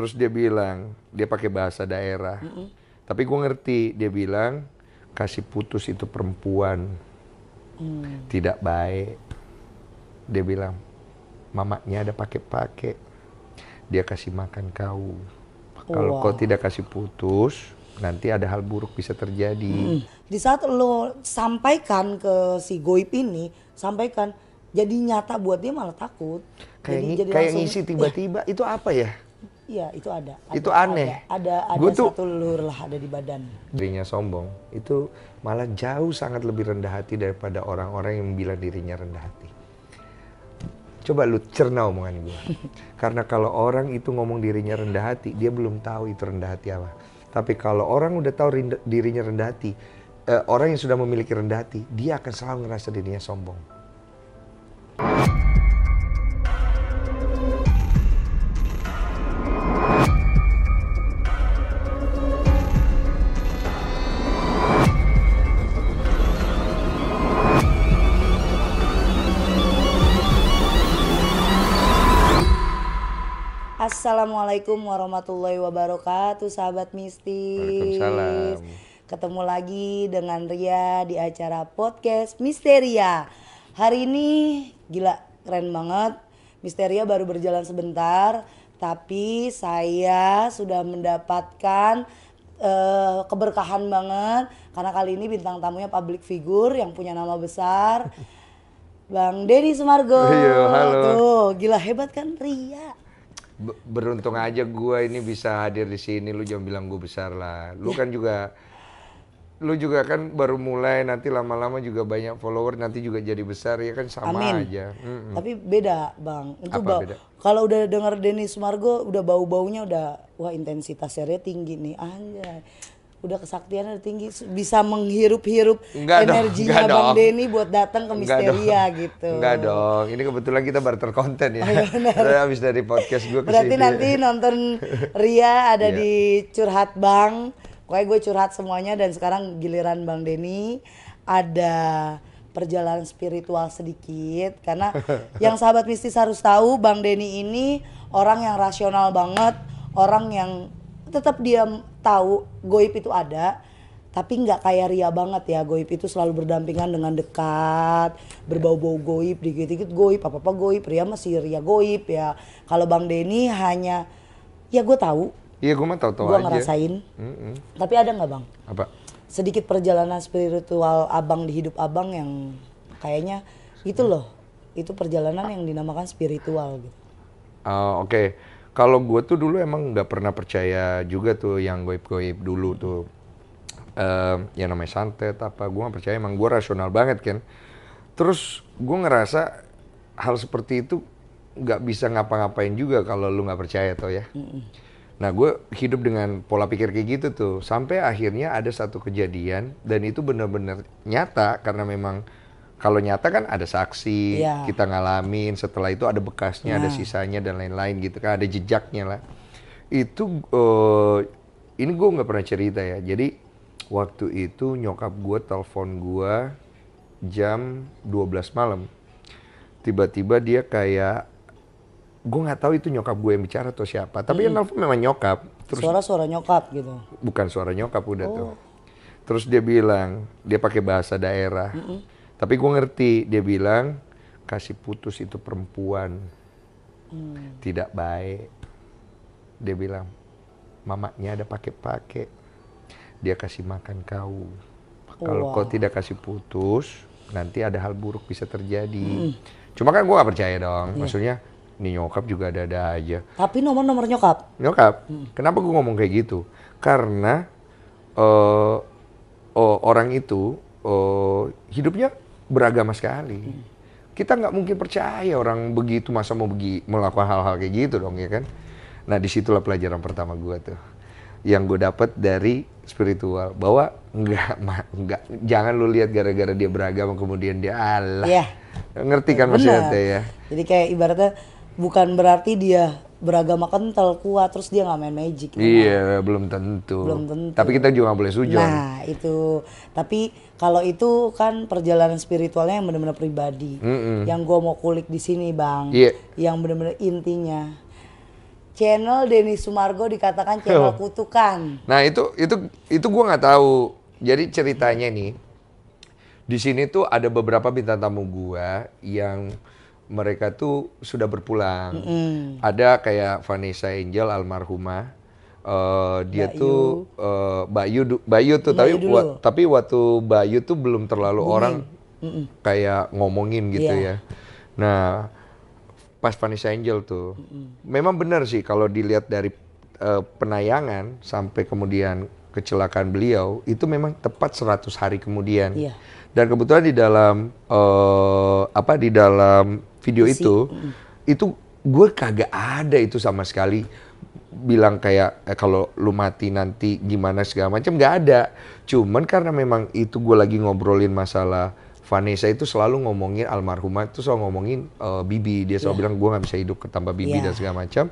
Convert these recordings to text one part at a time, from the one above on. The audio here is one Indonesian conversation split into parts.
Terus dia bilang, dia pakai bahasa daerah. Mm -hmm. Tapi gue ngerti, dia bilang kasih putus itu perempuan. Mm. Tidak baik. Dia bilang, mamaknya ada pakai-pakai. Dia kasih makan kau. Kalau wow. kau tidak kasih putus, nanti ada hal buruk bisa terjadi. Mm. Di saat lo sampaikan ke si goib ini, sampaikan jadi nyata buat dia malah takut. Kayak, jadi, jadi kayak langsung, ngisi tiba-tiba, ya. itu apa ya? Iya, itu ada. ada itu aneh. Ada ada, ada satu lur lah ada di badan. Dirinya sombong itu malah jauh sangat lebih rendah hati daripada orang-orang yang bilang dirinya rendah hati. Coba lu cerna omongan gue. Karena kalau orang itu ngomong dirinya rendah hati, dia belum tahu itu rendah hati apa. Tapi kalau orang udah tahu rinda, dirinya rendah hati, eh, orang yang sudah memiliki rendah hati, dia akan selalu ngerasa dirinya sombong. Assalamualaikum warahmatullahi wabarakatuh sahabat mistis. Waalaikumsalam. Ketemu lagi dengan Ria di acara podcast Misteria. Hari ini gila keren banget. Misteria baru berjalan sebentar, tapi saya sudah mendapatkan uh, keberkahan banget karena kali ini bintang tamunya public figure yang punya nama besar. Bang Denny Sumargo. Iya, halo. Tuh, gila hebat kan Ria beruntung aja gue ini bisa hadir di sini lu jangan bilang gue besar lah lu iya. kan juga lu juga kan baru mulai nanti lama-lama juga banyak follower nanti juga jadi besar ya kan sama Amin. aja mm -mm. tapi beda bang itu bau kalau udah dengar Dennis Margo udah bau baunya udah wah intensitasnya tinggi nih anjay udah kesaktiannya tinggi bisa menghirup-hirup energinya dong, Bang Denny buat datang ke Misteria enggak gitu. Enggak dong. Ini kebetulan kita barter konten ya. Oh, iya, abis dari podcast gue Berarti nanti nonton Ria ada yeah. di Curhat Bang. Pokoknya gue curhat semuanya dan sekarang giliran Bang Denny ada perjalanan spiritual sedikit karena yang sahabat mistis harus tahu Bang Denny ini orang yang rasional banget, orang yang tetap dia tahu goib itu ada tapi nggak kayak Ria banget ya goib itu selalu berdampingan dengan dekat berbau-bau goib dikit-dikit goib apa-apa goib Ria masih Ria goib ya kalau Bang Denny hanya ya gue tahu iya gue mah tahu-tahu gue ngerasain mm -hmm. tapi ada nggak bang apa sedikit perjalanan spiritual abang di hidup abang yang kayaknya itu loh itu perjalanan yang dinamakan spiritual gitu uh, oke okay kalau gue tuh dulu emang nggak pernah percaya juga tuh yang gue goib dulu tuh uh, yang namanya santet apa gue nggak percaya emang gue rasional banget kan terus gue ngerasa hal seperti itu nggak bisa ngapa-ngapain juga kalau lu nggak percaya tuh ya nah gue hidup dengan pola pikir kayak gitu tuh sampai akhirnya ada satu kejadian dan itu benar-benar nyata karena memang kalau nyata kan ada saksi, yeah. kita ngalamin, setelah itu ada bekasnya, yeah. ada nah. sisanya dan lain-lain gitu kan, ada jejaknya lah. Itu uh, ini gue nggak pernah cerita ya. Jadi waktu itu nyokap gue telepon gue jam 12 malam. Tiba-tiba dia kayak gue nggak tahu itu nyokap gue yang bicara atau siapa. Tapi hmm. yang telepon memang nyokap. Terus suara-suara nyokap gitu. Bukan suara nyokap udah oh. tuh. Terus dia bilang, dia pakai bahasa daerah. Mm -mm tapi gue ngerti dia bilang kasih putus itu perempuan hmm. tidak baik. Dia bilang mamanya ada pakai-pakai. Dia kasih makan kau. Kalau wow. kau tidak kasih putus, nanti ada hal buruk bisa terjadi. Hmm. Cuma kan gue gak percaya dong. Yeah. Maksudnya ini nyokap juga ada-ada aja. Tapi nomor-nomor nyokap. Nyokap. Hmm. Kenapa gue ngomong kayak gitu? Karena uh, uh, orang itu uh, hidupnya beragama sekali. Hmm. Kita nggak mungkin percaya orang begitu masa mau begi, melakukan hal-hal kayak gitu dong ya kan. Nah disitulah pelajaran pertama gue tuh yang gue dapat dari spiritual bahwa nggak nggak jangan lu lihat gara-gara dia beragama kemudian dia Allah yeah. ngerti kan maksudnya ya jadi kayak ibaratnya bukan berarti dia beragama kental kuat terus dia nggak main magic gitu. iya kan? belum tentu belum tentu tapi kita juga gak boleh sujud nah itu tapi kalau itu kan perjalanan spiritualnya yang benar-benar pribadi mm -mm. yang gue mau kulik di sini bang yeah. yang benar-benar intinya channel Denny Sumargo dikatakan channel kutukan nah itu itu itu gue nggak tahu jadi ceritanya nih di sini tuh ada beberapa bintang tamu gue yang mereka tuh sudah berpulang. Mm -hmm. Ada kayak Vanessa Angel almarhumah uh, dia Bayu. tuh uh, Bayu Bayu tuh Bayu tapi wa, tapi waktu Bayu tuh belum terlalu Bumin. orang mm -mm. kayak ngomongin gitu yeah. ya. Nah, pas Vanessa Angel tuh. Mm -mm. Memang benar sih kalau dilihat dari uh, penayangan sampai kemudian kecelakaan beliau itu memang tepat 100 hari kemudian. Yeah. Dan kebetulan di dalam uh, apa di dalam video Isi. itu itu gue kagak ada itu sama sekali bilang kayak eh, kalau lu mati nanti gimana segala macam gak ada cuman karena memang itu gue lagi ngobrolin masalah Vanessa itu selalu ngomongin almarhumah itu selalu ngomongin uh, Bibi dia selalu yeah. bilang gue nggak bisa hidup ketambah Bibi yeah. dan segala macam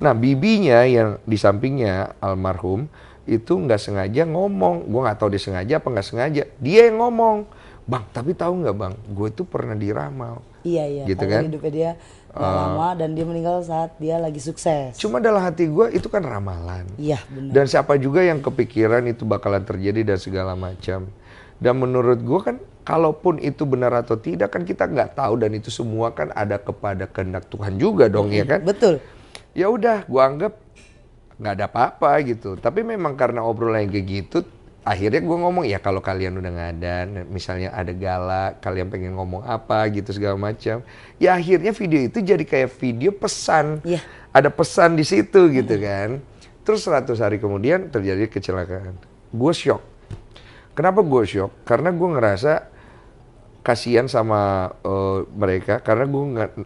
nah Bibinya yang di sampingnya almarhum itu nggak sengaja ngomong gue nggak tahu dia sengaja apa nggak sengaja dia yang ngomong bang tapi tahu nggak bang gue itu pernah diramal Iya iya. Gitu kan? Hidupnya dia uh, lama dan dia meninggal saat dia lagi sukses. Cuma dalam hati gue itu kan ramalan. Iya benar. Dan siapa juga yang kepikiran itu bakalan terjadi dan segala macam. Dan menurut gue kan kalaupun itu benar atau tidak kan kita nggak tahu dan itu semua kan ada kepada kehendak Tuhan juga dong ya kan? Betul. Ya udah, gue anggap nggak ada apa-apa gitu. Tapi memang karena obrolan yang kayak gitu akhirnya gue ngomong ya kalau kalian udah nggak ada misalnya ada gala kalian pengen ngomong apa gitu segala macam ya akhirnya video itu jadi kayak video pesan yeah. ada pesan di situ mm. gitu kan terus 100 hari kemudian terjadi kecelakaan gue shock kenapa gue shock karena gue ngerasa kasihan sama uh, mereka karena gue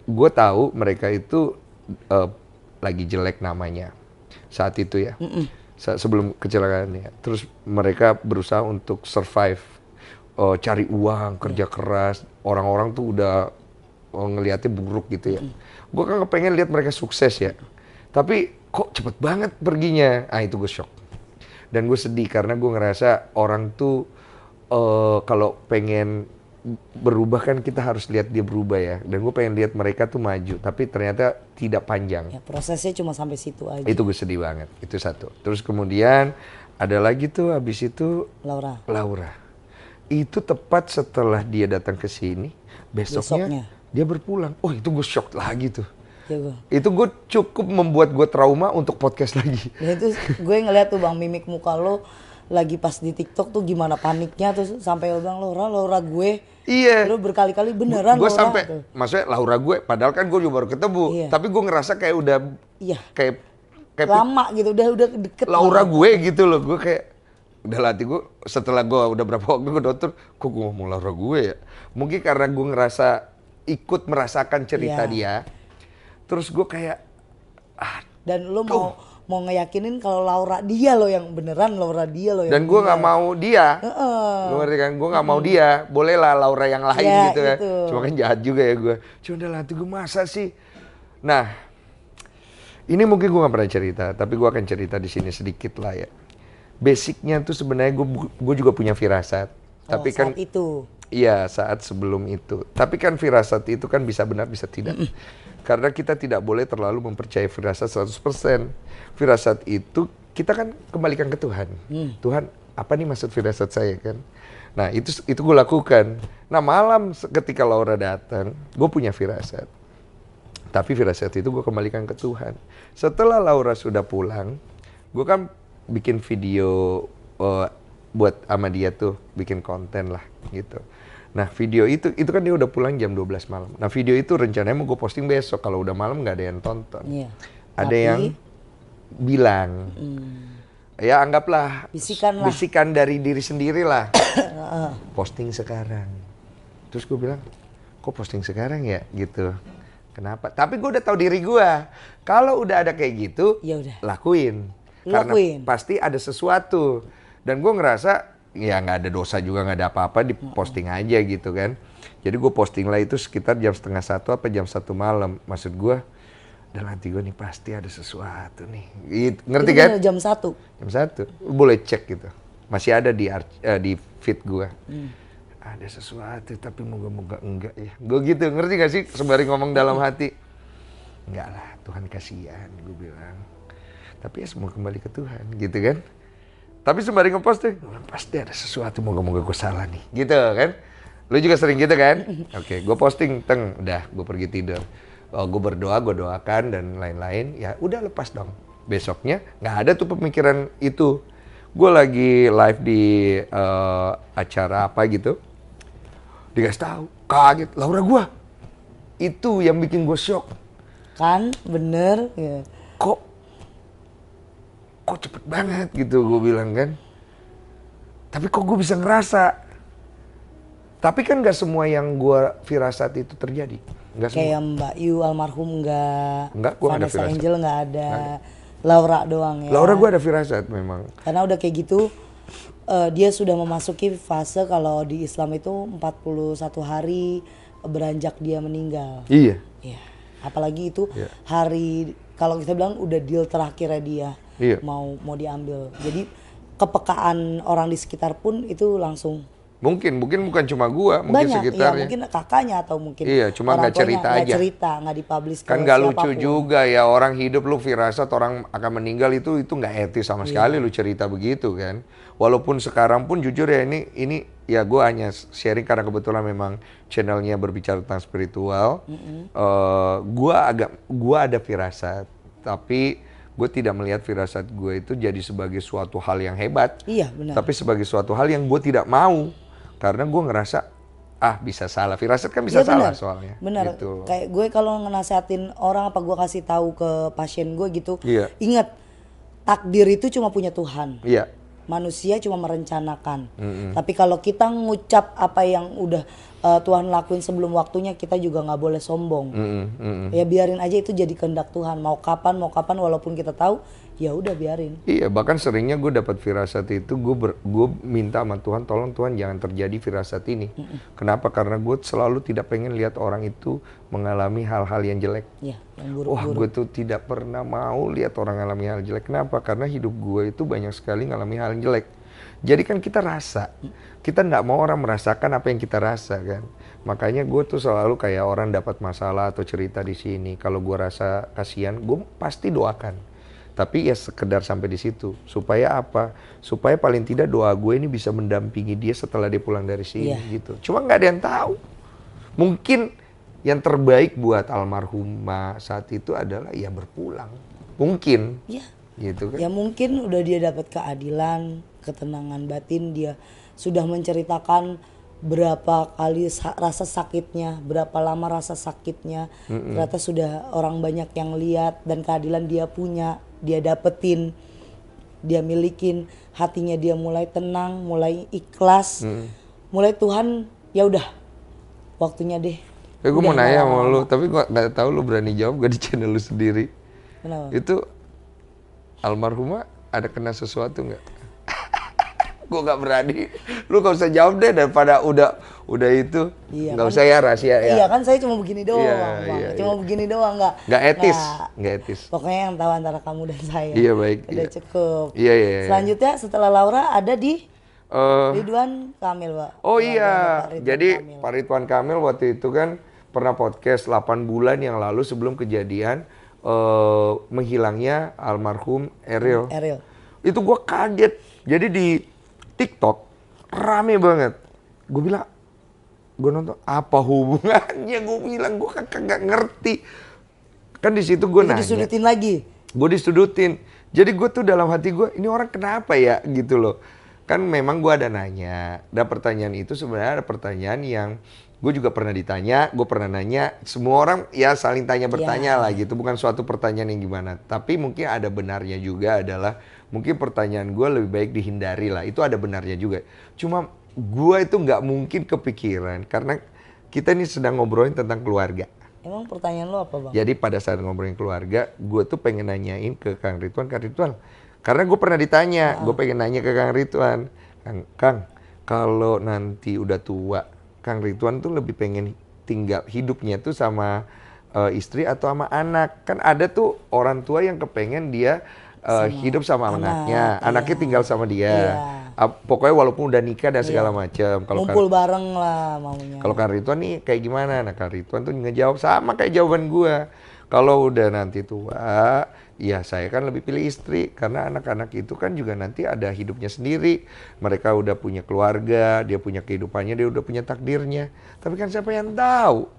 gue tahu mereka itu uh, lagi jelek namanya saat itu ya mm -mm sebelum kecelakaan ya. Terus mereka berusaha untuk survive, uh, cari uang, kerja iya. keras. Orang-orang tuh udah uh, oh, ngelihatnya buruk gitu ya. Gue kan pengen lihat mereka sukses ya. Tapi kok cepet banget perginya. Ah itu gue shock. Dan gue sedih karena gue ngerasa orang tuh uh, kalau pengen berubah kan kita harus lihat dia berubah ya dan gue pengen lihat mereka tuh maju tapi ternyata tidak panjang ya, prosesnya cuma sampai situ aja itu gue sedih banget itu satu terus kemudian ada lagi tuh habis itu Laura Laura itu tepat setelah dia datang ke sini besoknya, besoknya dia berpulang oh itu gue shock lagi tuh ya gue. itu gue cukup membuat gue trauma untuk podcast lagi ya, itu gue ngeliat tuh bang mimik muka lo lagi pas di TikTok tuh gimana paniknya tuh sampai lo bilang Laura Laura gue Iya. Lu berkali-kali beneran Gue sampai, maksudnya Laura gue, padahal kan gue juga baru ketemu, iya. tapi gue ngerasa kayak udah, iya. kayak, kayak lama gitu, udah udah deket. Laura banget. gue gitu loh, gue kayak udah latih gue setelah gue udah berapa waktu gue dokter, kok gue ngomong Laura gue ya. Mungkin karena gue ngerasa ikut merasakan cerita iya. dia, terus gue kayak ah, dan lu mau mau ngeyakinin kalau Laura dia loh yang beneran Laura dia loh yang dan gue kan? nggak mau dia uh -uh. ngerti kan gue nggak mau dia Boleh lah Laura yang lain yeah, gitu kan itu. cuma kan jahat juga ya gue cuma dalam hati gue masa sih nah ini mungkin gue nggak pernah cerita tapi gue akan cerita di sini sedikit lah ya basicnya tuh sebenarnya gue gue juga punya firasat oh, tapi kan itu iya saat sebelum itu tapi kan firasat itu kan bisa benar bisa tidak karena kita tidak boleh terlalu mempercayai firasat 100%. Firasat itu kita kan kembalikan ke Tuhan. Hmm. Tuhan, apa nih maksud firasat saya kan? Nah, itu itu gue lakukan. Nah, malam ketika Laura datang, gue punya firasat. Tapi firasat itu gue kembalikan ke Tuhan. Setelah Laura sudah pulang, gue kan bikin video uh, buat sama dia tuh bikin konten lah gitu Nah video itu, itu kan dia udah pulang jam 12 malam. Nah video itu rencananya mau gue posting besok, kalau udah malam nggak ada yang tonton. Iya. Ada Tapi, yang bilang, hmm. ya anggaplah bisikan, lah. bisikan dari diri sendiri lah. posting sekarang. Terus gue bilang, kok posting sekarang ya gitu. Kenapa? Tapi gue udah tahu diri gue. Kalau udah ada kayak gitu, ya udah. lakuin. Karena lakuin. pasti ada sesuatu. Dan gue ngerasa ya nggak ada dosa juga nggak ada apa-apa di posting aja gitu kan jadi gue posting lah itu sekitar jam setengah satu apa jam satu malam maksud gue dan nanti gue nih pasti ada sesuatu nih gitu, ngerti itu kan jam satu jam satu boleh cek gitu masih ada di uh, di feed gue hmm. ada sesuatu tapi moga-moga enggak ya gue gitu ngerti gak sih sembari ngomong dalam hati enggak lah Tuhan kasihan gue bilang tapi ya semua kembali ke Tuhan gitu kan tapi sembari ngepost tuh, pasti ada sesuatu moga-moga gue salah nih. Gitu kan? Lu juga sering gitu kan? Oke, okay, gue posting, teng, udah gue pergi tidur. Oh, gue berdoa, gue doakan dan lain-lain. Ya udah lepas dong. Besoknya nggak ada tuh pemikiran itu. Gue lagi live di uh, acara apa gitu. Dikasih tahu, kaget. Laura gue. Itu yang bikin gue shock. Kan, bener. Ya. Kok kok cepet banget gitu gue bilang kan tapi kok gue bisa ngerasa tapi kan gak semua yang gue firasat itu terjadi Nggak semua. Kayak Mbak Yu almarhum nggak. Enggak, gue ada firasat. Angel nggak ada. ada. Laura doang ya. Laura gue ada firasat memang. Karena udah kayak gitu uh, dia sudah memasuki fase kalau di Islam itu 41 hari beranjak dia meninggal. Iya. Iya. Apalagi itu iya. hari kalau kita bilang udah deal terakhirnya dia iya. mau mau diambil jadi kepekaan orang di sekitar pun itu langsung mungkin mungkin bukan cuma gua mungkin Banyak, iya, sekitarnya ya, mungkin kakaknya atau mungkin iya cuma nggak cerita aja nggak cerita nggak dipublish kan nggak lucu juga ya orang hidup lu firasat orang akan meninggal itu itu nggak etis sama iya. sekali lu cerita begitu kan walaupun sekarang pun jujur ya ini ini ya gua hanya sharing karena kebetulan memang channelnya berbicara tentang spiritual mm -hmm. uh, gua agak gua ada firasat tapi gue tidak melihat firasat gue itu jadi sebagai suatu hal yang hebat. Iya benar. Tapi sebagai suatu hal yang gue tidak mau karena gue ngerasa ah bisa salah firasat kan bisa ya, salah bener. soalnya. Benar. Gitu. Kayak gue kalau ngenasehatin orang apa gue kasih tahu ke pasien gue gitu, iya. ingat takdir itu cuma punya Tuhan. Iya. Manusia cuma merencanakan. Mm -hmm. Tapi kalau kita ngucap apa yang udah uh, Tuhan lakuin sebelum waktunya kita juga nggak boleh sombong. Mm -hmm. Ya biarin aja itu jadi kehendak Tuhan. Mau kapan mau kapan walaupun kita tahu ya udah biarin. Iya bahkan seringnya gue dapat firasat itu gue gue minta sama Tuhan tolong Tuhan jangan terjadi firasat ini. Mm -hmm. Kenapa? Karena gue selalu tidak pengen lihat orang itu mengalami hal-hal yang jelek. Iya, yang buruk, Wah gue tuh tidak pernah mau lihat orang mengalami hal jelek. Kenapa? Karena hidup gue itu banyak sekali mengalami hal yang jelek. Jadi kan kita rasa, kita nggak mau orang merasakan apa yang kita rasa kan. Makanya gue tuh selalu kayak orang dapat masalah atau cerita di sini. Kalau gue rasa kasihan, gue pasti doakan. Tapi ya sekedar sampai di situ. Supaya apa? Supaya paling tidak doa gue ini bisa mendampingi dia setelah dia pulang dari sini yeah. gitu. Cuma nggak ada yang tahu. Mungkin yang terbaik buat almarhumah saat itu adalah ya berpulang. Mungkin. Iya. Yeah. Gitu kan. Ya mungkin udah dia dapat keadilan ketenangan batin dia sudah menceritakan berapa kali sa rasa sakitnya, berapa lama rasa sakitnya. Mm-mm. Ternyata sudah orang banyak yang lihat dan keadilan dia punya, dia dapetin, dia milikin, hatinya dia mulai tenang, mulai ikhlas. Mm. Mulai Tuhan, ya udah. Waktunya deh. Eh, gue mau nanya sama lu, tapi gue nggak tahu lu berani jawab gak di channel lu sendiri. Kenapa? Itu almarhumah ada kena sesuatu nggak? gue nggak berani. Lu gak usah jawab deh daripada udah udah itu iya, kan, usah ya rahasia ya. Iya kan saya cuma begini doang, iya, Iya, cuma iya. begini doang nggak. Nggak etis, nggak etis. Pokoknya yang tahu antara kamu dan saya. Iya baik. Udah iya. cukup. Iya, iya iya. Selanjutnya setelah Laura ada di uh, Ridwan Kamil, pak. Oh iya. Pak Jadi Kamil. Pak Ridwan Kamil waktu itu kan pernah podcast 8 bulan yang lalu sebelum kejadian uh, menghilangnya almarhum Eril. Eril. Itu gue kaget. Jadi di TikTok rame banget. Gue bilang, gue nonton apa hubungannya? Gue bilang gue kagak ngerti. Kan di situ gue nanya. Disudutin lagi. Gue disudutin. Jadi gue tuh dalam hati gue, ini orang kenapa ya gitu loh. Kan memang gue ada nanya. Ada pertanyaan itu sebenarnya ada pertanyaan yang gue juga pernah ditanya, gue pernah nanya. Semua orang ya saling tanya bertanya ya. lah gitu. Bukan suatu pertanyaan yang gimana. Tapi mungkin ada benarnya juga adalah mungkin pertanyaan gue lebih baik dihindari lah itu ada benarnya juga cuma gue itu nggak mungkin kepikiran karena kita ini sedang ngobrolin tentang keluarga emang pertanyaan lo apa bang jadi pada saat ngobrolin keluarga gue tuh pengen nanyain ke kang Rituan kang Rituan karena gue pernah ditanya ah. gue pengen nanya ke kang Rituan kang kang kalau nanti udah tua kang Rituan tuh lebih pengen tinggal hidupnya tuh sama uh, istri atau sama anak kan ada tuh orang tua yang kepengen dia uh, eh, sama hidup sama anak, anaknya, iya. anaknya tinggal sama dia. Iya. Uh, pokoknya walaupun udah nikah dan iya. segala iya. macam. Kalau kumpul bareng lah maunya. Kalau kan Rituan nih kayak gimana? Nah kan Rituan tuh ngejawab sama kayak jawaban gua. Kalau udah nanti tua, ya saya kan lebih pilih istri karena anak-anak itu kan juga nanti ada hidupnya sendiri. Mereka udah punya keluarga, dia punya kehidupannya, dia udah punya takdirnya. Tapi kan siapa yang tahu?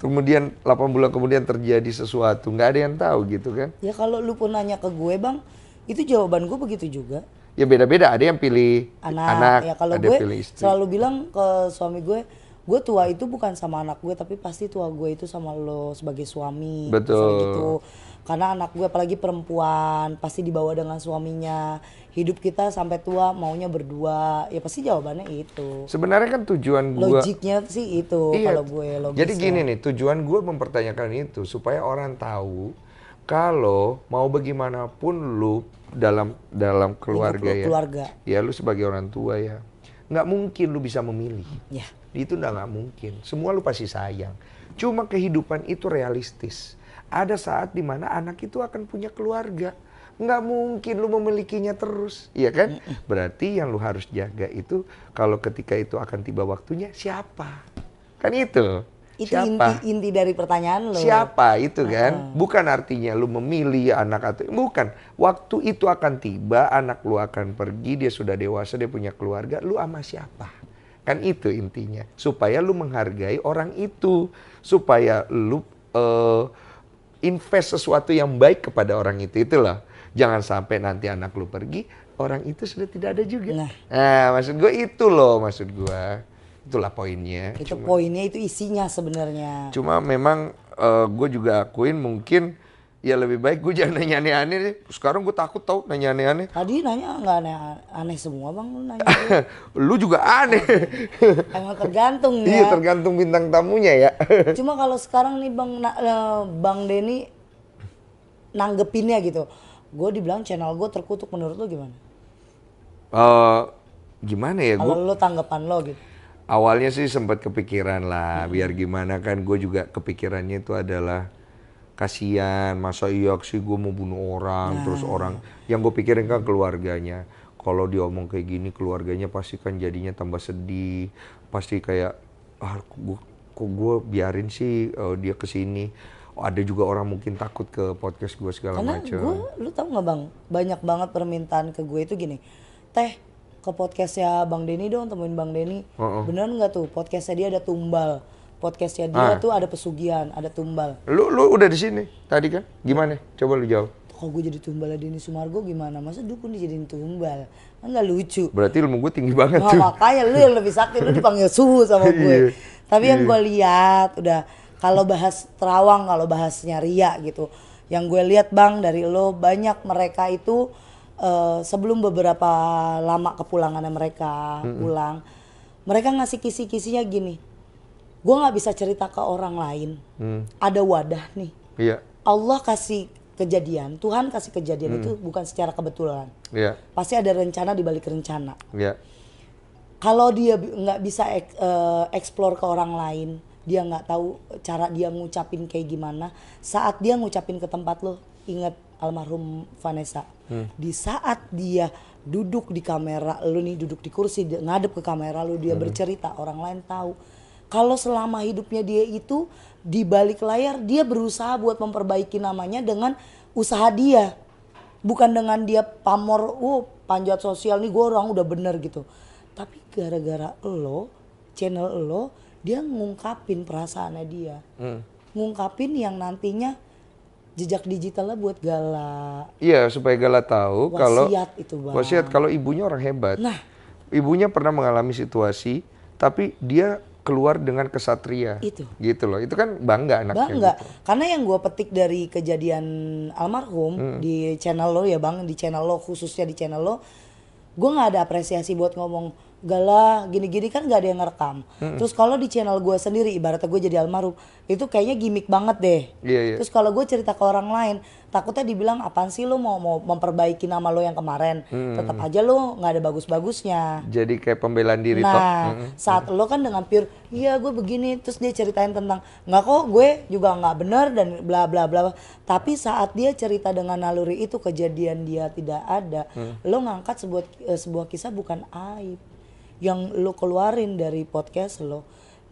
kemudian 8 bulan kemudian terjadi sesuatu nggak ada yang tahu gitu kan ya kalau lu pun nanya ke gue bang itu jawaban gue begitu juga ya beda-beda ada yang pilih anak, anak ya kalau gue pilih istri. selalu bilang ke suami gue gue tua itu bukan sama anak gue tapi pasti tua gue itu sama lo sebagai suami betul gitu karena anak gue apalagi perempuan pasti dibawa dengan suaminya hidup kita sampai tua maunya berdua ya pasti jawabannya itu sebenarnya kan tujuan gua logiknya sih itu iya, kalau gue logis jadi gini ya. nih tujuan gue mempertanyakan itu supaya orang tahu kalau mau bagaimanapun lu dalam dalam keluarga, ya keluarga ya lu sebagai orang tua ya nggak mungkin lu bisa memilih ya. itu udah nggak mungkin semua lu pasti sayang cuma kehidupan itu realistis ada saat dimana anak itu akan punya keluarga nggak mungkin lu memilikinya terus, iya kan? Berarti yang lu harus jaga itu kalau ketika itu akan tiba waktunya siapa? Kan itu. Itu siapa? inti inti dari pertanyaan lu. Siapa itu kan? Bukan artinya lu memilih anak atau bukan. Waktu itu akan tiba, anak lu akan pergi, dia sudah dewasa, dia punya keluarga, lu sama siapa? Kan itu intinya. Supaya lu menghargai orang itu, supaya lu uh, invest sesuatu yang baik kepada orang itu itulah. Jangan sampai nanti anak lu pergi, orang itu sudah tidak ada juga. Nah, nah maksud gue itu loh, maksud gue itulah poinnya. Itu cuma, poinnya itu isinya sebenarnya. Cuma memang uh, eh, gue juga akuin mungkin ya lebih baik gue jangan nanya aneh-aneh Sekarang gue takut tau nanya aneh-aneh. Tadi nanya nggak aneh, aneh semua bang lu nanya. lu juga aneh. Emang tergantung iya, ya. Iya tergantung bintang tamunya ya. Cuma kalau sekarang nih bang eh, bang Denny nanggepinnya gitu gue dibilang channel gue terkutuk menurut lo gimana? Uh, gimana ya gue? lo tanggapan lo gitu? Awalnya sih sempat kepikiran lah, hmm. biar gimana kan gue juga kepikirannya itu adalah kasihan masa iya sih gue mau bunuh orang nah. terus orang yang gue pikirin kan keluarganya kalau dia omong kayak gini keluarganya pasti kan jadinya tambah sedih pasti kayak ah gue, kok gue biarin sih uh, dia kesini ada juga orang mungkin takut ke podcast gue segala macam. Karena gue, lu tau nggak bang, banyak banget permintaan ke gue itu gini, teh ke podcastnya bang Denny dong temuin bang Denny, uh -uh. beneran nggak tuh podcastnya dia ada tumbal, podcastnya dia ah. tuh ada pesugihan, ada tumbal. Lu lu udah di sini tadi kan? Gimana? Coba lu jawab. Kalau gue jadi tumbal ya, Denny Sumargo gimana? Masa dukun dijadiin tumbal? Enggak kan lucu. Berarti ilmu gue tinggi banget nah, tuh. Makanya lu yang lebih sakti, lu dipanggil suhu sama iya. gue. Tapi yang iya. gue lihat udah kalau bahas terawang kalau bahasnya ria gitu yang gue lihat bang dari lo banyak mereka itu uh, sebelum beberapa lama kepulangannya mereka mm-hmm. pulang mereka ngasih kisi-kisinya gini gue nggak bisa cerita ke orang lain mm. ada wadah nih iya. Allah kasih kejadian Tuhan kasih kejadian mm. itu bukan secara kebetulan iya. pasti ada rencana di balik rencana iya. kalau dia nggak bisa eksplor eh, uh, ke orang lain dia nggak tahu cara dia ngucapin kayak gimana saat dia ngucapin ke tempat lo inget almarhum Vanessa hmm. di saat dia duduk di kamera lo nih duduk di kursi ngadep ke kamera lo dia hmm. bercerita orang lain tahu kalau selama hidupnya dia itu di balik layar dia berusaha buat memperbaiki namanya dengan usaha dia bukan dengan dia pamor oh panjat sosial nih gue orang udah bener gitu tapi gara-gara lo channel lo dia ngungkapin perasaannya dia hmm. ngungkapin yang nantinya jejak digitalnya buat Gala iya supaya Gala tahu wasiat kalau itu bang. wasiat kalau ibunya orang hebat nah ibunya pernah mengalami situasi tapi dia keluar dengan kesatria itu gitu loh itu kan bangga anaknya bangga gitu. karena yang gue petik dari kejadian almarhum hmm. di channel lo ya bang di channel lo khususnya di channel lo gue nggak ada apresiasi buat ngomong galah gini-gini kan gak ada yang ngerekam. Mm-hmm. Terus kalau di channel gue sendiri ibaratnya gue jadi almarhum itu kayaknya gimmick banget deh. Yeah, yeah. Terus kalau gue cerita ke orang lain takutnya dibilang apaan sih lo mau mau memperbaiki nama lo yang kemarin. Mm-hmm. Tetap aja lo nggak ada bagus-bagusnya. Jadi kayak pembelaan diri. Nah mm-hmm. saat mm-hmm. lo kan dengan pure iya gue begini terus dia ceritain tentang nggak kok gue juga nggak bener dan bla bla bla. Tapi saat dia cerita dengan naluri itu kejadian dia tidak ada, mm-hmm. lo ngangkat sebuah eh, sebuah kisah bukan aib yang lo keluarin dari podcast lo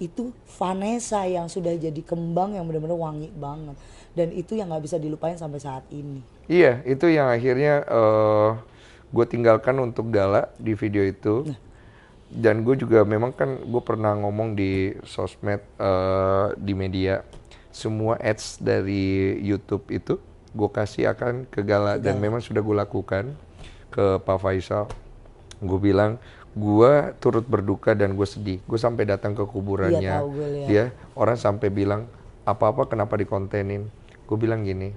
itu Vanessa yang sudah jadi kembang yang benar-benar wangi banget dan itu yang nggak bisa dilupain sampai saat ini iya itu yang akhirnya uh, eh, gue tinggalkan untuk Dala di video itu nah. dan gue juga memang kan gue pernah ngomong di sosmed uh, di media semua ads dari YouTube itu gue kasih akan ke Gala, Gala. dan iya. memang sudah gue lakukan ke Pak Faisal gue bilang gue turut berduka dan gue sedih. Gue sampai datang ke kuburannya. Dia, tahu, dia iya, orang sampai bilang apa-apa kenapa dikontenin. Gue bilang gini,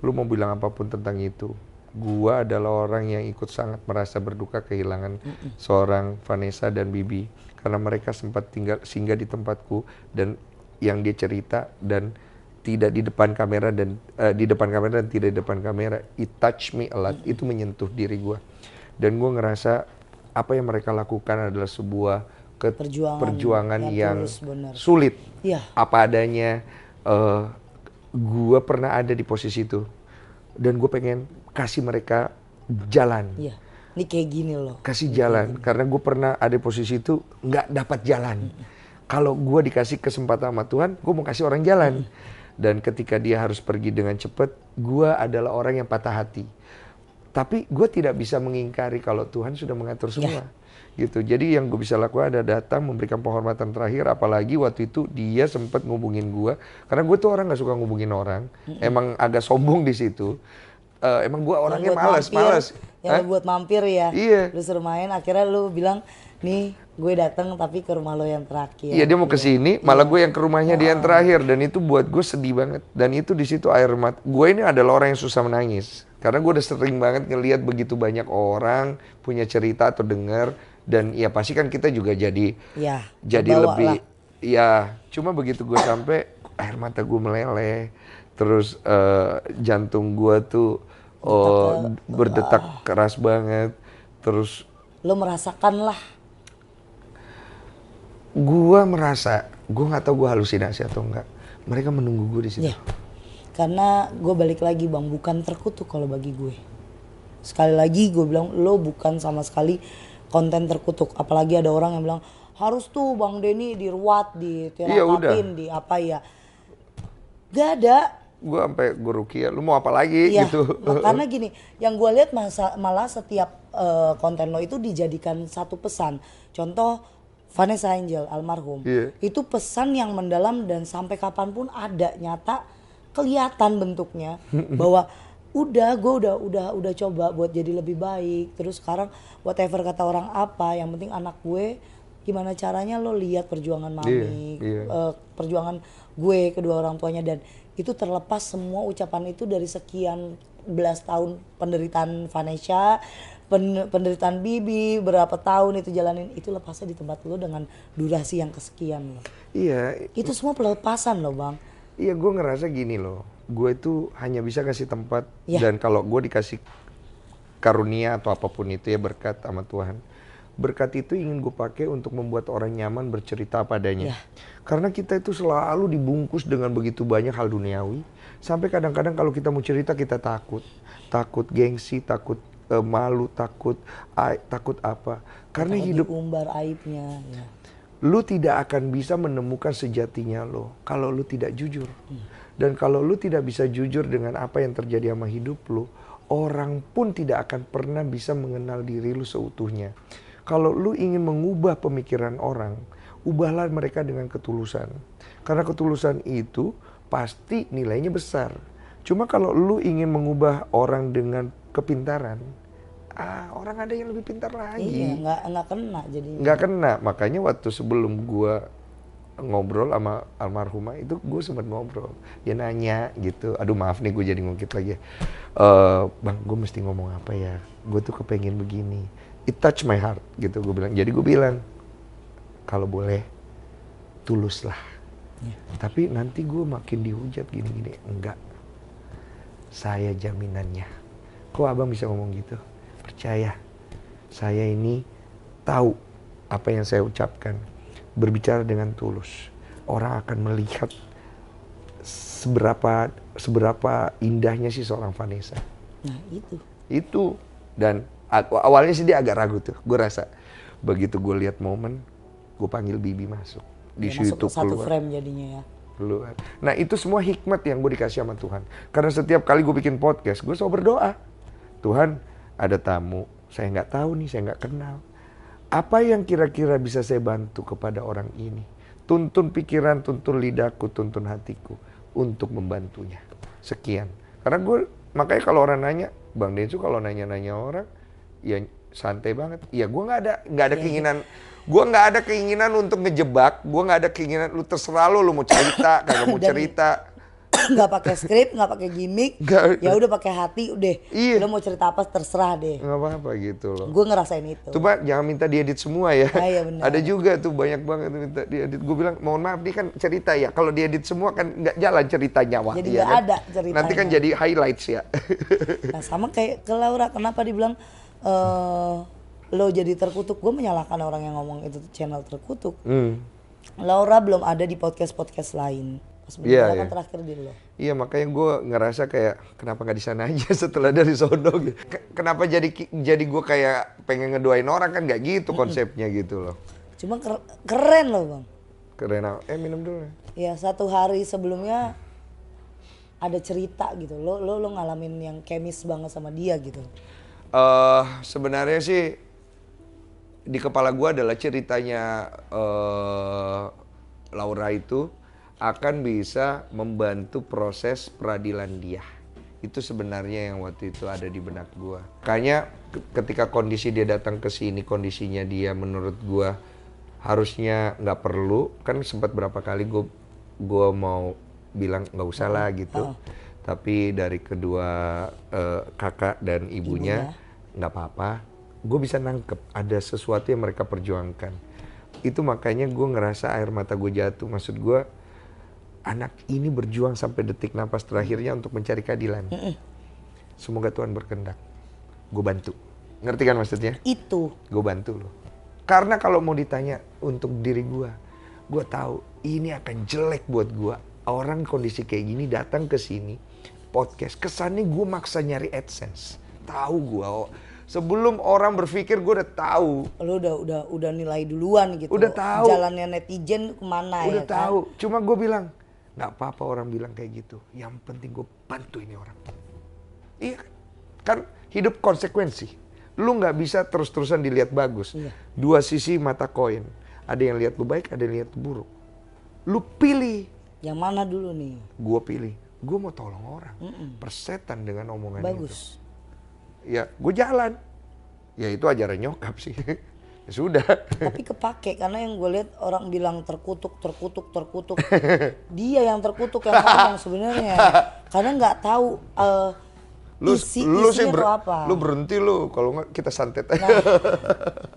lu mau bilang apapun tentang itu. Gue adalah orang yang ikut sangat merasa berduka kehilangan mm -mm. seorang Vanessa dan Bibi karena mereka sempat tinggal singgah di tempatku dan yang dia cerita dan tidak di depan kamera dan uh, di depan kamera dan tidak di depan kamera it touch me a lot mm -hmm. itu menyentuh diri gue dan gue ngerasa apa yang mereka lakukan adalah sebuah ke perjuangan, perjuangan yang, sulit ya. apa adanya uh, eh, gue pernah ada di posisi itu dan gue pengen kasih mereka jalan ya. ini kayak gini loh kasih ini jalan karena gue pernah ada di posisi itu nggak dapat jalan hmm. kalau gue dikasih kesempatan sama Tuhan gue mau kasih orang jalan hmm. dan ketika dia harus pergi dengan cepat gue adalah orang yang patah hati tapi gue tidak bisa mengingkari kalau Tuhan sudah mengatur ya. semua. Yeah. Gitu. Jadi yang gue bisa lakukan ada datang memberikan penghormatan terakhir. Apalagi waktu itu dia sempat ngubungin gue. Karena gue tuh orang gak suka ngubungin orang. Mm hmm Emang agak sombong di situ. Uh, emang gue orangnya yang males, mampir, males. Yang Hah? buat mampir ya. Iya. Lu suruh main, akhirnya lu bilang, nih gue datang tapi ke rumah lo yang terakhir. Iya dia mau ke iya. sini, iya. malah gue yang ke rumahnya oh. dia yang iya. terakhir dan itu buat gue sedih banget dan itu di situ air mata. Gue ini adalah orang yang susah menangis. Karena gue udah sering banget ngelihat begitu banyak orang punya cerita atau dengar dan ya pasti kan kita juga jadi ya, jadi lebih lah. ya cuma begitu gue sampai air mata gue meleleh terus uh, jantung gue tuh oh, berdetak ah. keras banget terus lo merasakan lah gue merasa gue nggak tahu gue halusinasi atau enggak mereka menunggu gue di situ yeah karena gue balik lagi bang bukan terkutuk kalau bagi gue sekali lagi gue bilang lo bukan sama sekali konten terkutuk apalagi ada orang yang bilang harus tuh bang Denny diruat di tirakatin iya, di apa ya gak ada gue sampai guru kia ya. lu mau apa lagi ya, gitu karena gini yang gue lihat malah setiap uh, konten lo itu dijadikan satu pesan contoh Vanessa Angel almarhum yeah. itu pesan yang mendalam dan sampai kapanpun ada nyata kelihatan bentuknya bahwa udah gue udah udah udah coba buat jadi lebih baik terus sekarang whatever kata orang apa yang penting anak gue gimana caranya lo lihat perjuangan mami yeah, yeah. Uh, perjuangan gue kedua orang tuanya dan itu terlepas semua ucapan itu dari sekian belas tahun penderitaan Vanessa pen, penderitaan Bibi berapa tahun itu jalanin itu lepasnya di tempat lo dengan durasi yang kesekian lo iya yeah. itu semua pelepasan lo bang Iya gue ngerasa gini loh, gue itu hanya bisa kasih tempat yeah. dan kalau gue dikasih karunia atau apapun itu ya berkat sama Tuhan. Berkat itu ingin gue pakai untuk membuat orang nyaman bercerita padanya. Yeah. Karena kita itu selalu dibungkus dengan begitu banyak hal duniawi. Sampai kadang-kadang kalau kita mau cerita kita takut. Takut gengsi, takut uh, malu, takut uh, takut apa. Karena hidup... umbar aibnya. Ya lu tidak akan bisa menemukan sejatinya lo kalau lu tidak jujur. Dan kalau lu tidak bisa jujur dengan apa yang terjadi sama hidup lu, orang pun tidak akan pernah bisa mengenal diri lu seutuhnya. Kalau lu ingin mengubah pemikiran orang, ubahlah mereka dengan ketulusan. Karena ketulusan itu pasti nilainya besar. Cuma kalau lu ingin mengubah orang dengan kepintaran, ah orang ada yang lebih pintar lagi iya nggak nggak kena jadi nggak kena makanya waktu sebelum gua ngobrol sama almarhumah itu gue sempat ngobrol dia nanya gitu aduh maaf nih gue jadi ngungkit lagi uh, bang gue mesti ngomong apa ya gue tuh kepengen begini it touch my heart gitu gue bilang jadi gue bilang kalau boleh tulus ya. tapi nanti gue makin dihujat gini-gini enggak saya jaminannya kok abang bisa ngomong gitu Percaya, saya ini tahu apa yang saya ucapkan. Berbicara dengan tulus, orang akan melihat seberapa seberapa indahnya sih seorang Vanessa. Nah itu. Itu dan awalnya sih dia agak ragu tuh. Gue rasa begitu gue lihat momen, gue panggil Bibi masuk. Ya, Di ya, situ masuk satu frame jadinya ya. Keluar. Nah itu semua hikmat yang gue dikasih sama Tuhan. Karena setiap kali gue bikin podcast, gue selalu berdoa. Tuhan, ada tamu, saya nggak tahu nih, saya nggak kenal. Apa yang kira-kira bisa saya bantu kepada orang ini? Tuntun pikiran, tuntun lidahku, tuntun hatiku untuk membantunya. Sekian. Karena gue, makanya kalau orang nanya, Bang Densu kalau nanya-nanya orang, ya santai banget. Ya gue nggak ada nggak ada iya, iya. keinginan, gue nggak ada keinginan untuk ngejebak, gue nggak ada keinginan. Lu terserah lu, lu mau cerita, kagak mau cerita nggak pakai skrip nggak pakai gimmick ya udah pakai hati udah iya. lo mau cerita apa terserah deh nggak apa apa gitu loh gue ngerasain itu Coba jangan minta diedit semua ya ah, iya bener. ada juga tuh banyak banget minta diedit gue bilang mohon maaf nih kan cerita ya kalau diedit semua kan nggak jalan ceritanya wah jadi ya, kan? ada ceritanya nanti kan jadi highlights ya nah sama kayak ke Laura kenapa dibilang uh, lo jadi terkutuk gue menyalahkan orang yang ngomong itu channel terkutuk hmm. Laura belum ada di podcast podcast lain Iya, yeah. terakhir di lo. Iya, makanya gue ngerasa kayak kenapa nggak di sana aja setelah dari Sono gitu. Kenapa jadi jadi gue kayak pengen ngeduain orang kan nggak gitu konsepnya mm-hmm. gitu loh. Cuma keren loh bang. Keren Eh minum dulu. Ya. ya satu hari sebelumnya ada cerita gitu. Lo lo lo ngalamin yang kemis banget sama dia gitu. uh, sebenarnya sih di kepala gue adalah ceritanya uh, Laura itu akan bisa membantu proses peradilan dia. Itu sebenarnya yang waktu itu ada di benak gua. Makanya ketika kondisi dia datang ke sini, kondisinya dia menurut gua harusnya nggak perlu. Kan sempat berapa kali gua gua mau bilang nggak usah lah mm-hmm. gitu. Oh. Tapi dari kedua uh, kakak dan ibunya nggak apa-apa. Gue bisa nangkep ada sesuatu yang mereka perjuangkan. Itu makanya gue ngerasa air mata gue jatuh. Maksud gue anak ini berjuang sampai detik nafas terakhirnya untuk mencari keadilan. Mm -mm. Semoga Tuhan berkendak. Gue bantu. Ngerti kan maksudnya? Itu. Gue bantu loh. Karena kalau mau ditanya untuk diri gue, gue tahu ini akan jelek buat gue. Orang kondisi kayak gini datang ke sini podcast. Kesannya gue maksa nyari adsense. Tahu gue. Oh, sebelum orang berpikir gue udah tahu. Lo udah udah udah nilai duluan gitu. Udah tahu. Jalannya netizen kemana udah ya? Udah kan? tahu. Kan? Cuma gue bilang, Nggak apa-apa orang bilang kayak gitu. Yang penting gue bantu ini orang. Iya kan? Kan hidup konsekuensi. Lu nggak bisa terus-terusan dilihat bagus. Iya. Dua sisi mata koin. Ada yang lihat lu baik, ada yang lihat lu buruk. Lu pilih. Yang mana dulu nih? Gue pilih. Gue mau tolong orang. Mm -mm. Persetan dengan omongan bagus. itu. Bagus. Ya, gue jalan. Ya itu ajaran nyokap sih. ya sudah tapi kepake karena yang gue lihat orang bilang terkutuk terkutuk terkutuk dia yang terkutuk yang panjang sebenarnya karena nggak tahu uh, lu, isi lu sih ber, apa lu berhenti lu kalau nggak kita santet nah,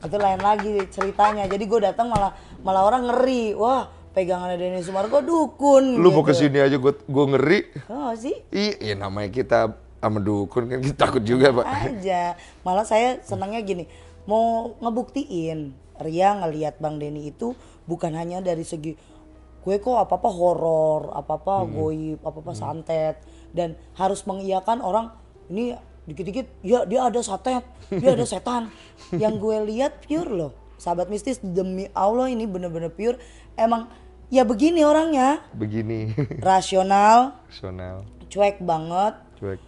itu lain lagi ceritanya jadi gue datang malah malah orang ngeri wah pegangannya Denny Sumargo dukun lu gitu. mau kesini aja gue gue ngeri oh sih iya ya namanya kita sama dukun kan kita takut juga pak aja malah saya senangnya gini mau ngebuktiin Ria ngelihat Bang Denny itu bukan hanya dari segi gue kok apa apa horor apa apa hmm. goib apa apa hmm. santet dan harus mengiyakan orang ini dikit-dikit ya dia ada santet dia ada setan yang gue lihat pure loh sahabat mistis demi Allah ini bener-bener pure emang ya begini orangnya begini rasional rasional cuek banget cuek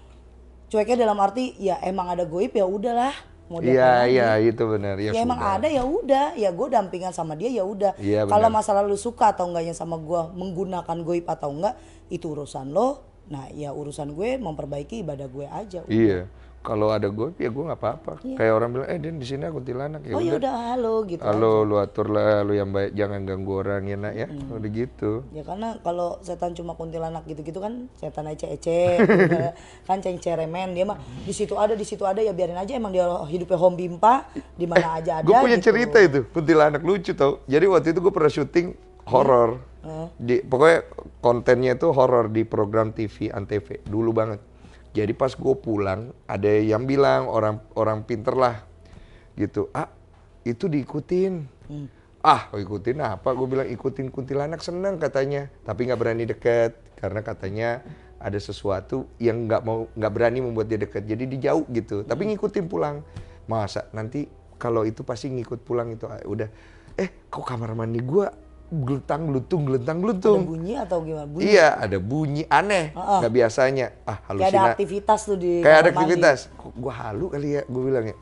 cueknya dalam arti ya emang ada goib ya udahlah model iya kan. iya itu benar ya, ya emang ada ya udah ya gue dampingan sama dia ya udah ya, kalau masalah lu suka atau enggaknya sama gue menggunakan goib atau enggak itu urusan lo nah ya urusan gue memperbaiki ibadah gue aja udah. iya kalau ada gue ya gue nggak apa-apa yeah. kayak orang bilang eh din di sini aku tilanak ya oh ya udah halo gitu halo aja. lu atur lah lu yang baik jangan ganggu orang ya nak ya hmm. udah gitu ya karena kalau setan cuma kuntilanak gitu-gitu kan setan aja ece gitu kan. kan ceng ceremen dia mah di situ ada di situ ada ya biarin aja emang dia hidupnya home bimpa di mana aja ada gue punya gitu. cerita itu kuntilanak lucu tau jadi waktu itu gue pernah syuting iya. horor hmm. hmm. di pokoknya kontennya itu horor di program TV Antv dulu banget jadi pas gue pulang, ada yang bilang orang orang pinter lah gitu. Ah, itu diikutin. Hmm. Ah, oh, ikutin apa? Gue bilang ikutin kuntilanak seneng katanya, tapi nggak berani deket karena katanya ada sesuatu yang nggak mau nggak berani membuat dia deket. Jadi dijauh gitu. Hmm. Tapi ngikutin pulang. Masa nanti kalau itu pasti ngikut pulang itu ah, udah eh kok kamar mandi gue gelutang gelutung gelutang gelutung. Ada bunyi atau gimana? Bunyi? Iya, ada bunyi aneh, nggak uh -uh. biasanya. Ah, halusinasi. Kayak ada aktivitas tuh di Kayak ada aktivitas. Kok gua halu kali ya, gua bilang ya.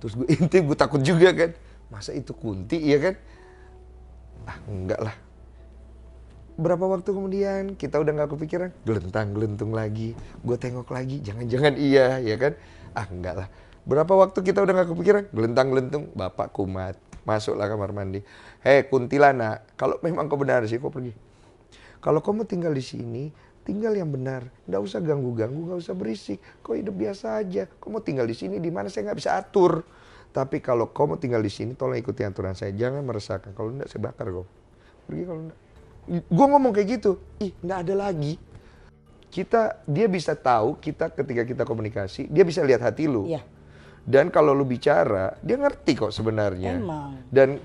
Terus gue intip, gue takut juga kan. Masa itu kunti iya kan? Ah, enggak lah. Berapa waktu kemudian kita udah nggak kepikiran, gelentang gelentung lagi. Gue tengok lagi, jangan-jangan iya ya kan? Ah, enggak lah. Berapa waktu kita udah nggak kepikiran, gelentang gelentung, bapak kumat, masuklah kamar mandi. Hei eh, kuntilana, kalau memang kau benar sih kau pergi. Kalau kau mau tinggal di sini, tinggal yang benar. Nggak usah ganggu-ganggu, nggak usah berisik. Kau hidup biasa aja. Kau mau tinggal di sini, di mana saya nggak bisa atur. Tapi kalau kau mau tinggal di sini, tolong ikuti aturan saya. Jangan meresahkan. Kalau enggak, saya bakar kau. Pergi kalau enggak. Gue ngomong kayak gitu. Ih, enggak ada lagi. Kita, dia bisa tahu kita ketika kita komunikasi, dia bisa lihat hati lu. Iya. Dan kalau lu bicara, dia ngerti kok sebenarnya. Emang. Dan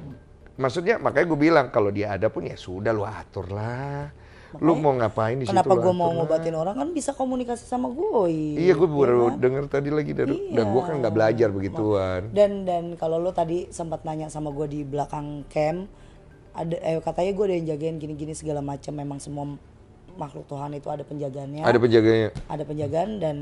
Maksudnya makanya gue bilang kalau dia ada pun ya sudah lu atur lah. Makanya, lu mau ngapain di kenapa situ? Kenapa gue mau ngobatin orang kan bisa komunikasi sama gue. Iya, gue iya baru ya kan? denger tadi lagi dari iya. dan gue kan nggak belajar begituan. Dan dan kalau lu tadi sempat nanya sama gue di belakang camp ada eh, katanya gue ada yang jagain gini-gini segala macam memang semua makhluk Tuhan itu ada penjagaannya. Ada penjaganya. Ada penjagaan dan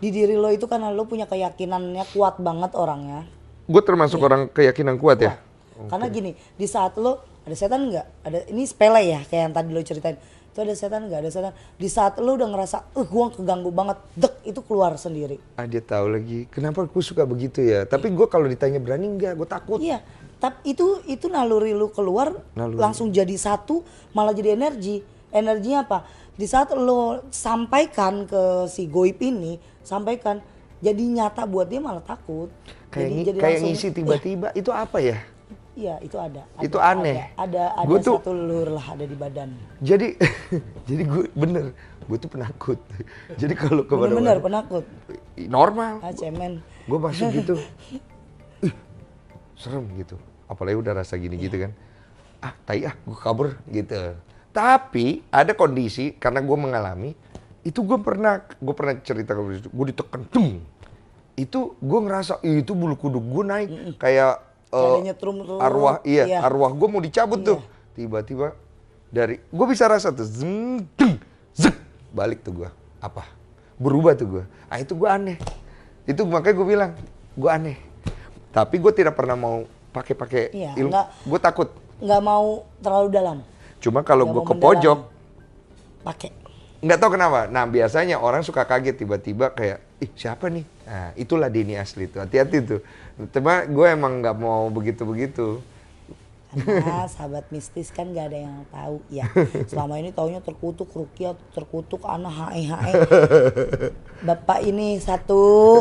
di diri lo itu karena lo punya keyakinannya kuat banget orangnya. Gue termasuk ya. orang keyakinan kuat, ya? kuat. ya karena gini, di saat lo ada setan nggak? Ada ini sepele ya kayak yang tadi lo ceritain. Itu ada setan nggak? Ada setan. Di saat lo udah ngerasa, eh gua keganggu banget, dek itu keluar sendiri. Ah dia tahu lagi. Kenapa aku suka begitu ya? Tapi gue kalau ditanya berani nggak, gue takut. Iya. Tapi itu itu naluri lo keluar naluri. langsung jadi satu, malah jadi energi. Energinya apa? Di saat lo sampaikan ke si goib ini, sampaikan jadi nyata buat dia malah takut. Kayak, jadi, ng- jadi kayak ngisi iya. tiba-tiba ya. itu apa ya? Iya, itu ada. ada itu aneh. Ada ada, ada tuh, satu lur lah ada di badan. Jadi jadi gue bener, gue tuh penakut. jadi kalau ke badan bener penakut. Normal. Ah, cemen. Gue masuk gitu. serem gitu. Apalagi udah rasa gini ya. gitu iya. kan. Ah, tai ah, gue kabur gitu. Tapi ada kondisi karena gue mengalami itu gue pernah gue pernah cerita ke gue ditekan tung itu gue ngerasa itu bulu kuduk gue naik kayak uh, nyetrum tuh. arwah iya, iya. arwah gue mau dicabut iya. tuh tiba-tiba dari gue bisa rasa tuh zeng, deng, zeng, balik tuh gue apa berubah tuh gue ah itu gue aneh itu makanya gue bilang gue aneh tapi gue tidak pernah mau pakai-pakai iya, ilmu gue takut nggak mau terlalu dalam cuma kalau gue ke pojok pakai nggak tahu kenapa. Nah biasanya orang suka kaget tiba-tiba kayak, ih siapa nih? Nah, itulah dini asli tuh. Hati-hati tuh. Cuma gue emang nggak mau begitu-begitu. Karena sahabat mistis kan gak ada yang tahu ya. Selama ini taunya terkutuk Rukia, terkutuk anak hae hae. Bapak ini satu,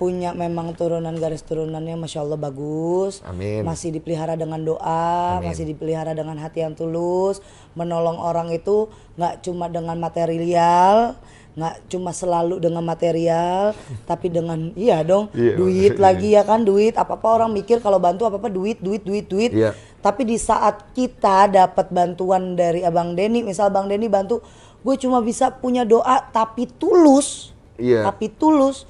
punya memang turunan garis turunannya masya Allah bagus, Amin. masih dipelihara dengan doa, Amin. masih dipelihara dengan hati yang tulus, menolong orang itu nggak cuma dengan material, nggak cuma selalu dengan material, tapi dengan iya dong yeah, duit yeah. lagi ya kan duit apa apa orang mikir kalau bantu apa apa duit duit duit duit, yeah. tapi di saat kita dapat bantuan dari abang Denny, misal abang Denny bantu, gue cuma bisa punya doa tapi tulus, yeah. tapi tulus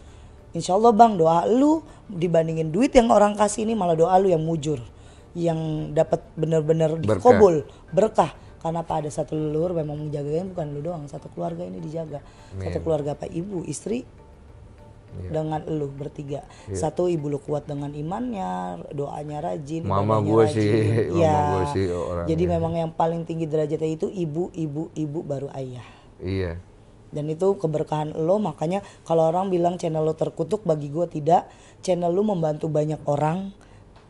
Insya Allah bang doa lu dibandingin duit yang orang kasih ini malah doa lu yang mujur. Yang dapat bener-bener dikobol. Berkah. Karena apa ada satu leluhur memang menjaganya bukan lu doang. Satu keluarga ini dijaga. Amin. Satu keluarga apa ibu, istri, Ya. dengan lu bertiga. ya. Satu ibu lu kuat dengan imannya, doanya rajin. Mama gue sih, ya. sih orang. Jadi memang yang paling tinggi derajatnya itu ibu, ibu, ibu baru ayah. Iya dan itu keberkahan lo makanya kalau orang bilang channel lo terkutuk bagi gue tidak channel lo membantu banyak orang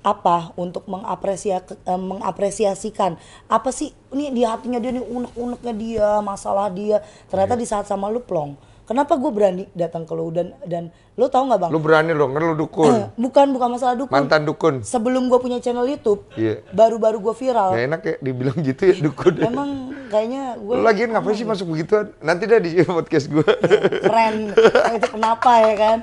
apa untuk mengapresia eh, mengapresiasikan apa sih ini di hatinya dia nih unek-uneknya dia masalah dia ternyata yeah. di saat sama lu plong Kenapa gue berani datang ke lo dan dan lo tahu nggak bang? Lo berani lo ngerti lo dukun. Eh, bukan bukan masalah dukun. Mantan dukun. Sebelum gue punya channel YouTube, yeah. baru-baru gue viral. Gak enak ya dibilang gitu ya iya, dukun. Emang kayaknya gue. Lo lagi ngapain sih iya. masuk begituan? Nanti deh di podcast gue. Ya, keren. itu kenapa ya kan?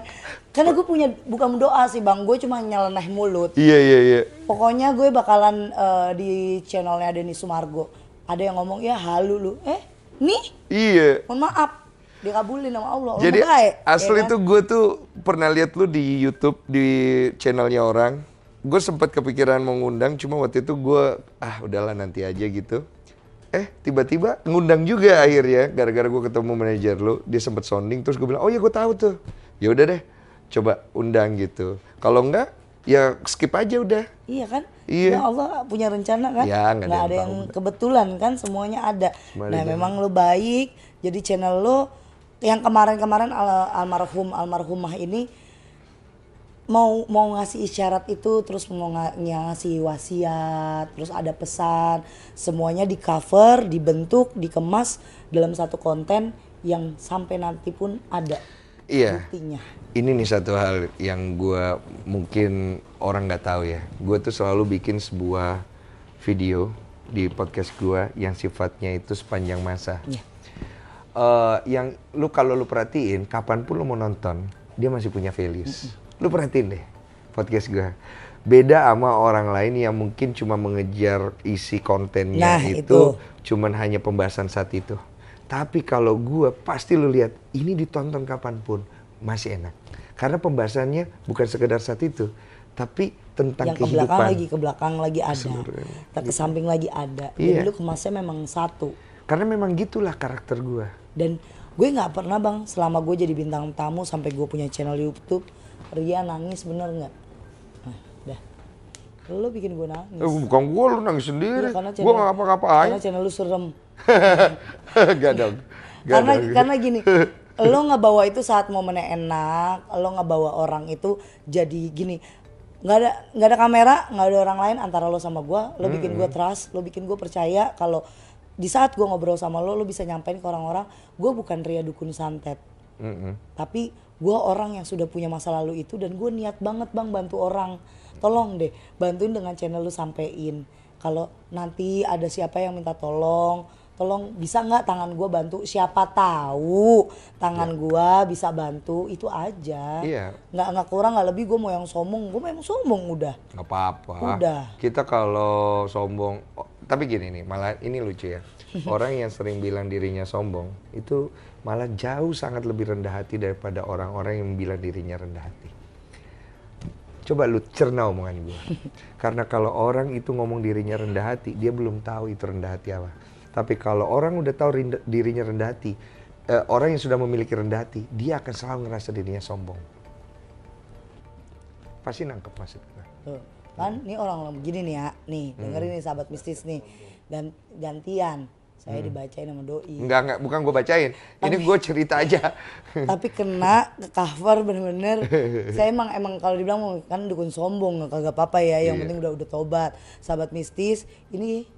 Karena gue punya bukan doa sih bang, gue cuma nyeleneh mulut. Iya iya iya. Pokoknya gue bakalan uh, di channelnya Denny Sumargo. Ada yang ngomong ya halu lu, eh nih? Iya. Mohon maaf, dikabulin sama Allah. Allah Jadi baik, ya asli ya kan? tuh gue tuh pernah lihat lu di YouTube di channelnya orang. Gue sempat kepikiran mengundang, cuma waktu itu gue ah udahlah nanti aja gitu. Eh tiba-tiba ngundang juga akhirnya gara-gara gue ketemu manajer lu, dia sempat sounding terus gue bilang oh ya gue tahu tuh. Ya udah deh, coba undang gitu. Kalau enggak ya skip aja udah. Iya kan? Iya. Ya Allah punya rencana kan? Ya, gak, gak ada yang, yang kebetulan kan semuanya ada. Semuanya nah, memang lu baik, jadi channel lu yang kemarin-kemarin al almarhum almarhumah ini mau mau ngasih isyarat itu terus mau ngasih wasiat terus ada pesan semuanya di cover dibentuk dikemas dalam satu konten yang sampai nanti pun ada iya buktinya ini nih satu hal yang gue mungkin orang nggak tahu ya gue tuh selalu bikin sebuah video di podcast gue yang sifatnya itu sepanjang masa yeah uh, yang lu kalau lu perhatiin kapan pun lu mau nonton dia masih punya values. Lu perhatiin deh podcast gue. Beda sama orang lain yang mungkin cuma mengejar isi kontennya nah, itu, itu cuman hanya pembahasan saat itu. Tapi kalau gue pasti lu lihat ini ditonton kapan pun masih enak. Karena pembahasannya bukan sekedar saat itu, tapi tentang yang kehidupan. ke belakang lagi ke belakang lagi ada ke samping lagi ada iya. jadi lu kemasnya memang satu karena memang gitulah karakter gue dan gue nggak pernah bang selama gue jadi bintang tamu sampai gue punya channel YouTube Ria nangis bener nggak nah, dah lo bikin gue nangis eh, bukan gue lo nangis sendiri ya, iya, gue nggak apa aja karena channel lu serem gak dong karena dong. karena gini lo bawa itu saat momennya enak lo bawa orang itu jadi gini nggak ada nggak ada kamera nggak ada orang lain antara lo sama gue lo bikin gue trust lo bikin gue percaya kalau di saat gue ngobrol sama lo lo bisa nyampein ke orang-orang gue bukan Ria dukun santet mm -hmm. tapi gue orang yang sudah punya masa lalu itu dan gue niat banget bang bantu orang tolong deh bantuin dengan channel lo sampein kalau nanti ada siapa yang minta tolong tolong bisa nggak tangan gue bantu siapa tahu tangan yeah. gue bisa bantu itu aja iya. nggak nggak kurang nggak lebih gue mau yang sombong gue memang sombong udah nggak apa-apa udah kita kalau sombong tapi gini nih malah ini lucu ya orang yang sering bilang dirinya sombong itu malah jauh sangat lebih rendah hati daripada orang-orang yang bilang dirinya rendah hati coba lu cerna omongan gue karena kalau orang itu ngomong dirinya rendah hati dia belum tahu itu rendah hati apa tapi kalau orang udah tahu rinda, dirinya rendah hati eh, orang yang sudah memiliki rendah hati dia akan selalu ngerasa dirinya sombong pasti nangkep maksudnya kan ini orang-orang begini nih ya nih hmm. dengerin nih sahabat mistis nih dan gantian saya hmm. dibacain sama doi enggak enggak bukan gue bacain tapi, ini gue cerita aja tapi kena ke cover bener-bener saya emang emang kalau dibilang kan dukun sombong kagak apa-apa ya yang yeah. penting udah udah tobat sahabat mistis ini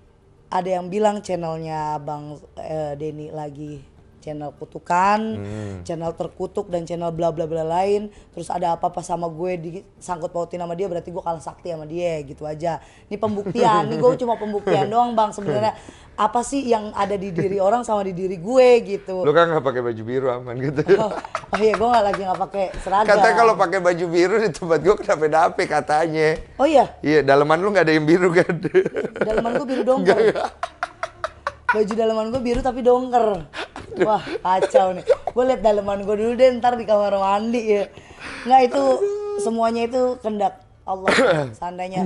ada yang bilang channelnya bang eh, Denny lagi channel kutukan, hmm. channel terkutuk dan channel bla bla bla lain. Terus ada apa-apa sama gue disangkut pautin sama dia berarti gue kalah sakti sama dia gitu aja. Ini pembuktian, ini gue cuma pembuktian doang bang sebenarnya apa sih yang ada di diri orang sama di diri gue gitu. Lu kan nggak pakai baju biru aman gitu. Oh, oh iya gue nggak lagi nggak pakai seragam. Katanya kalau pakai baju biru di tempat gue kenapa dapet katanya. Oh iya. Iya daleman lu nggak ada yang biru kan. Daleman gue biru dong baju dalaman gue biru tapi dongker wah kacau nih gue liat dalaman gue dulu deh ntar di kamar mandi ya nggak itu semuanya itu kendak Allah seandainya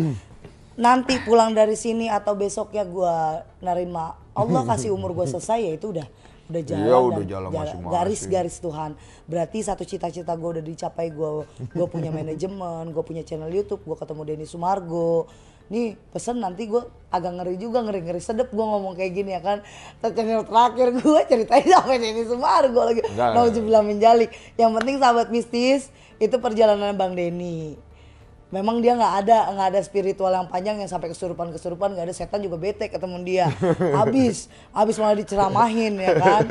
nanti pulang dari sini atau besoknya gue nerima Allah kasih umur gue selesai ya itu udah udah iya, jalan, ya, udah jalan, jalan garis-garis Tuhan. Berarti satu cita-cita gue udah dicapai gue, gue punya manajemen, gue punya channel YouTube, gue ketemu Denny Sumargo, nih pesen nanti gue agak ngeri juga ngeri ngeri sedep gue ngomong kayak gini ya kan terakhir terakhir gue ceritain sama Denny gue lagi mau jumlah menjalik yang penting sahabat mistis itu perjalanan Bang Denny memang dia nggak ada nggak ada spiritual yang panjang yang sampai kesurupan kesurupan nggak ada setan juga bete ketemu dia habis habis malah diceramahin ya kan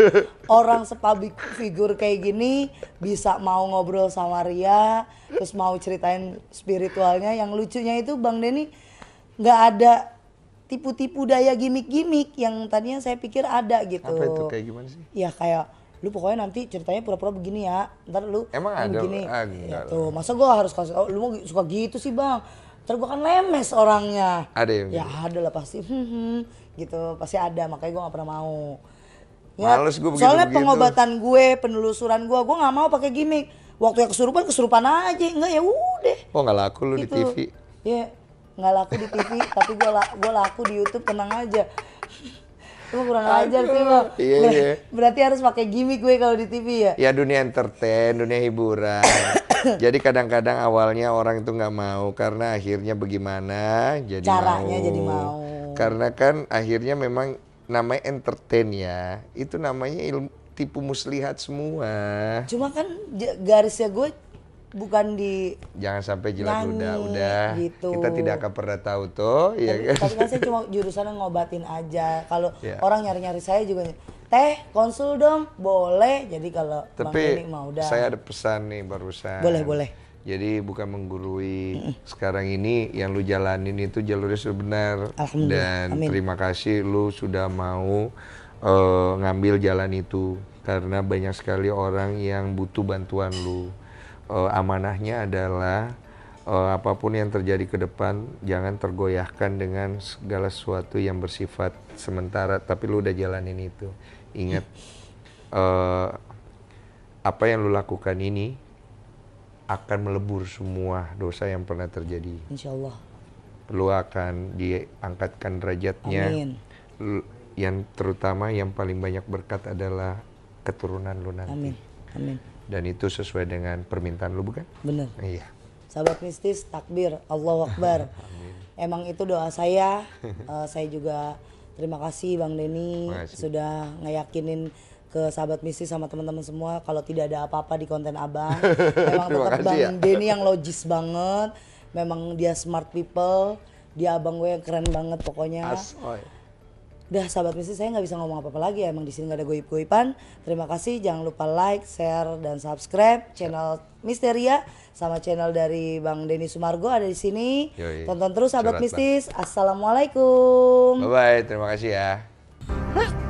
orang sepabik figur kayak gini bisa mau ngobrol sama Ria terus mau ceritain spiritualnya yang lucunya itu Bang Denny nggak ada tipu-tipu daya gimmick-gimmick yang tadinya saya pikir ada gitu. Apa itu kayak gimana sih? Ya kayak lu pokoknya nanti ceritanya pura-pura begini ya ntar lu emang kan ada begini ah, gitu. masa gua harus kasih oh, lu mau suka gitu sih bang ntar gue kan lemes orangnya ada ya. ya ada lah pasti gitu pasti ada makanya gua gak pernah mau ya, Males gua begitu, soalnya pengobatan gue penelusuran gua, gua nggak mau pakai gimmick waktu yang kesurupan kesurupan aja enggak ya udah oh nggak laku lu gitu. di tv ya nggak laku di TV tapi gue la gua laku di YouTube tenang aja lu kurang Aduh, ajar sih lo iya, Ber iya. berarti harus pakai gimmick gue kalau di TV ya ya dunia entertain dunia hiburan jadi kadang-kadang awalnya orang itu nggak mau karena akhirnya bagaimana jadi caranya mau. jadi mau karena kan akhirnya memang namanya entertain ya itu namanya ilmu tipu muslihat semua cuma kan garisnya gue bukan di jangan sampai jilat nyanyi, udah gitu. kita tidak akan pernah tahu tuh iya tapi, ya kan tapi kan saya cuma jurusan ngobatin aja kalau yeah. orang nyari nyari saya juga teh konsul dong boleh jadi kalau tapi bang mau udah saya ada pesan nih barusan boleh boleh jadi bukan menggurui. Sekarang ini yang lu jalanin itu jalurnya sudah benar. Dan Amin. terima kasih lu sudah mau uh, ngambil jalan itu karena banyak sekali orang yang butuh bantuan lu uh, amanahnya adalah uh, apapun yang terjadi ke depan jangan tergoyahkan dengan segala sesuatu yang bersifat sementara tapi lu udah jalanin itu ingat uh, apa yang lu lakukan ini akan melebur semua dosa yang pernah terjadi Insya Allah lu akan diangkatkan derajatnya Amin. Lu, yang terutama yang paling banyak berkat adalah keturunan lu nanti Amin Amin dan itu sesuai dengan permintaan lu bukan? Bener. Iya. Sahabat mistis takbir, Allah Akbar. Amin. Emang itu doa saya. uh, saya juga terima kasih Bang Denny sudah ngeyakinin ke sahabat Mistis sama teman-teman semua kalau tidak ada apa-apa di konten abang memang tetap bang ya. Denny yang logis banget memang dia smart people dia abang gue yang keren banget pokoknya Asoy. Dah sahabat bisnis saya nggak bisa ngomong apa-apa lagi ya. Emang di sini nggak ada goip goipan Terima kasih. Jangan lupa like, share, dan subscribe channel Misteria sama channel dari Bang Denny Sumargo ada di sini. Yoi. Tonton terus sahabat Surat mistis. Bang. Assalamualaikum. Bye bye. Terima kasih ya. Hah?